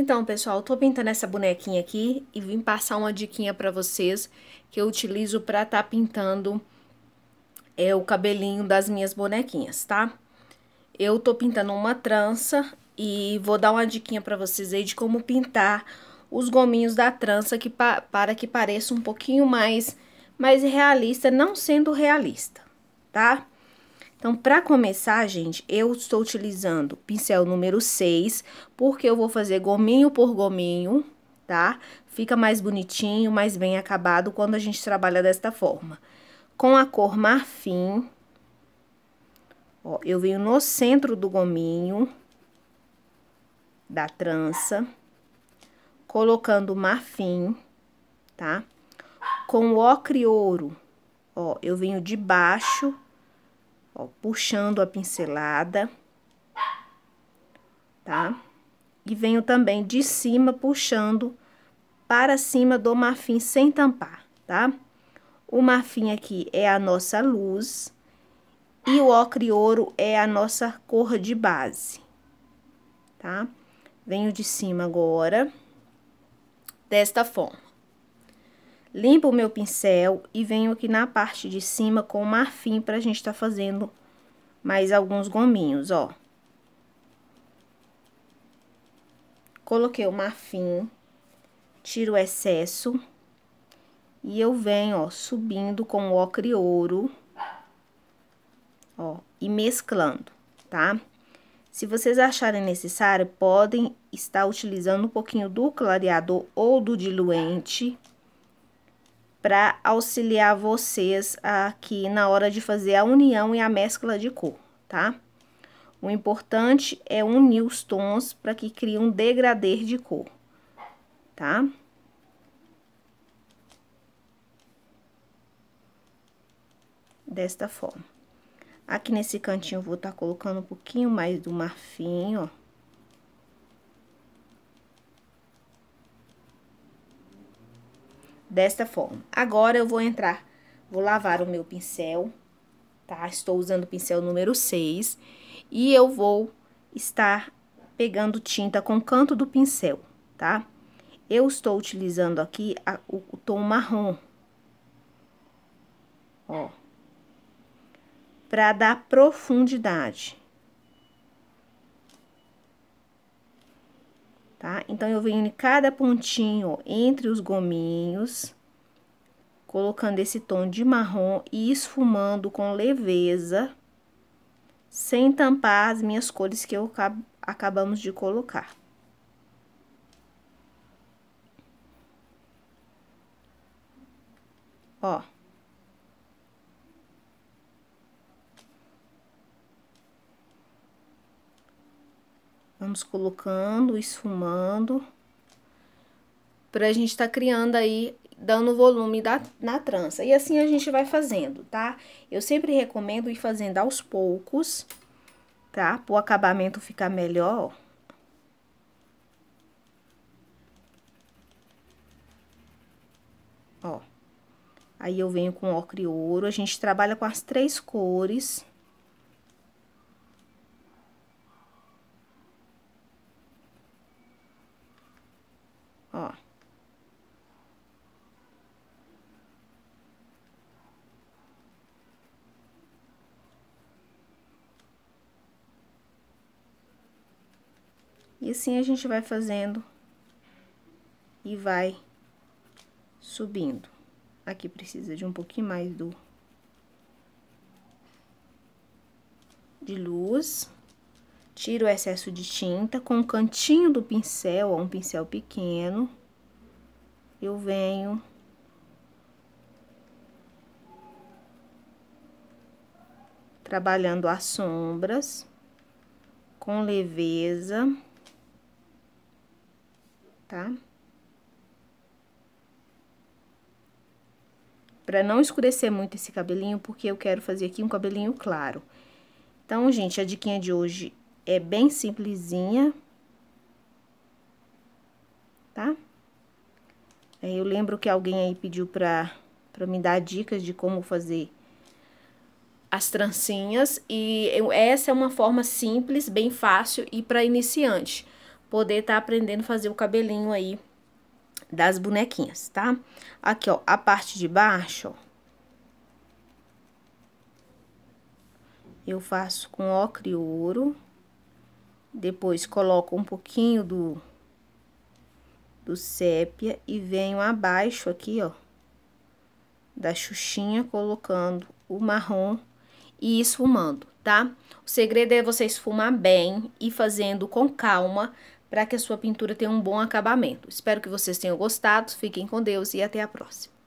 Então, pessoal, tô pintando essa bonequinha aqui e vim passar uma diquinha pra vocês que eu utilizo pra tá pintando é, o cabelinho das minhas bonequinhas, tá? Eu tô pintando uma trança e vou dar uma diquinha pra vocês aí de como pintar os gominhos da trança que pa para que pareça um pouquinho mais, mais realista, não sendo realista, tá? Tá? Então, para começar, gente, eu estou utilizando pincel número 6, porque eu vou fazer gominho por gominho, tá? Fica mais bonitinho, mais bem acabado quando a gente trabalha desta forma. Com a cor marfim, ó, eu venho no centro do gominho da trança, colocando marfim, tá? Com o ocre ouro, ó, eu venho de baixo Ó, puxando a pincelada, tá? E venho também de cima puxando para cima do marfim sem tampar, tá? O marfim aqui é a nossa luz e o ocre ouro é a nossa cor de base, tá? Venho de cima agora, desta forma. Limpo o meu pincel e venho aqui na parte de cima com o marfim pra gente tá fazendo mais alguns gominhos, ó. Coloquei o marfim, tiro o excesso e eu venho, ó, subindo com o ocre ouro, ó, e mesclando, tá? Se vocês acharem necessário, podem estar utilizando um pouquinho do clareador ou do diluente para auxiliar vocês aqui na hora de fazer a união e a mescla de cor, tá? O importante é unir os tons para que crie um degradê de cor, tá? Desta forma. Aqui nesse cantinho eu vou estar tá colocando um pouquinho mais do marfim, ó. desta forma. Agora, eu vou entrar, vou lavar o meu pincel, tá? Estou usando o pincel número 6 e eu vou estar pegando tinta com o canto do pincel, tá? Eu estou utilizando aqui a, o, o tom marrom, ó, para dar profundidade. tá? Então, eu venho em cada pontinho entre os gominhos, colocando esse tom de marrom e esfumando com leveza, sem tampar as minhas cores que eu acabamos de colocar. Ó. Vamos colocando, esfumando, pra gente tá criando aí, dando volume da, na trança. E assim a gente vai fazendo, tá? Eu sempre recomendo ir fazendo aos poucos, tá? Pro acabamento ficar melhor, Ó. Aí eu venho com ocre e ouro, a gente trabalha com as três cores. ó. E assim a gente vai fazendo e vai subindo. Aqui precisa de um pouquinho mais do de luz. Tiro o excesso de tinta com o cantinho do pincel, ó, um pincel pequeno. Eu venho... Trabalhando as sombras com leveza, tá? Pra não escurecer muito esse cabelinho, porque eu quero fazer aqui um cabelinho claro. Então, gente, a diquinha de hoje é bem simplesinha, tá? Eu lembro que alguém aí pediu pra, pra me dar dicas de como fazer as trancinhas e eu, essa é uma forma simples, bem fácil e para iniciante poder estar tá aprendendo a fazer o cabelinho aí das bonequinhas, tá? Aqui, ó, a parte de baixo, ó. Eu faço com ocre e ouro. Depois coloco um pouquinho do, do sépia e venho abaixo aqui, ó, da xuxinha, colocando o marrom e esfumando, tá? O segredo é você esfumar bem e fazendo com calma para que a sua pintura tenha um bom acabamento. Espero que vocês tenham gostado, fiquem com Deus e até a próxima.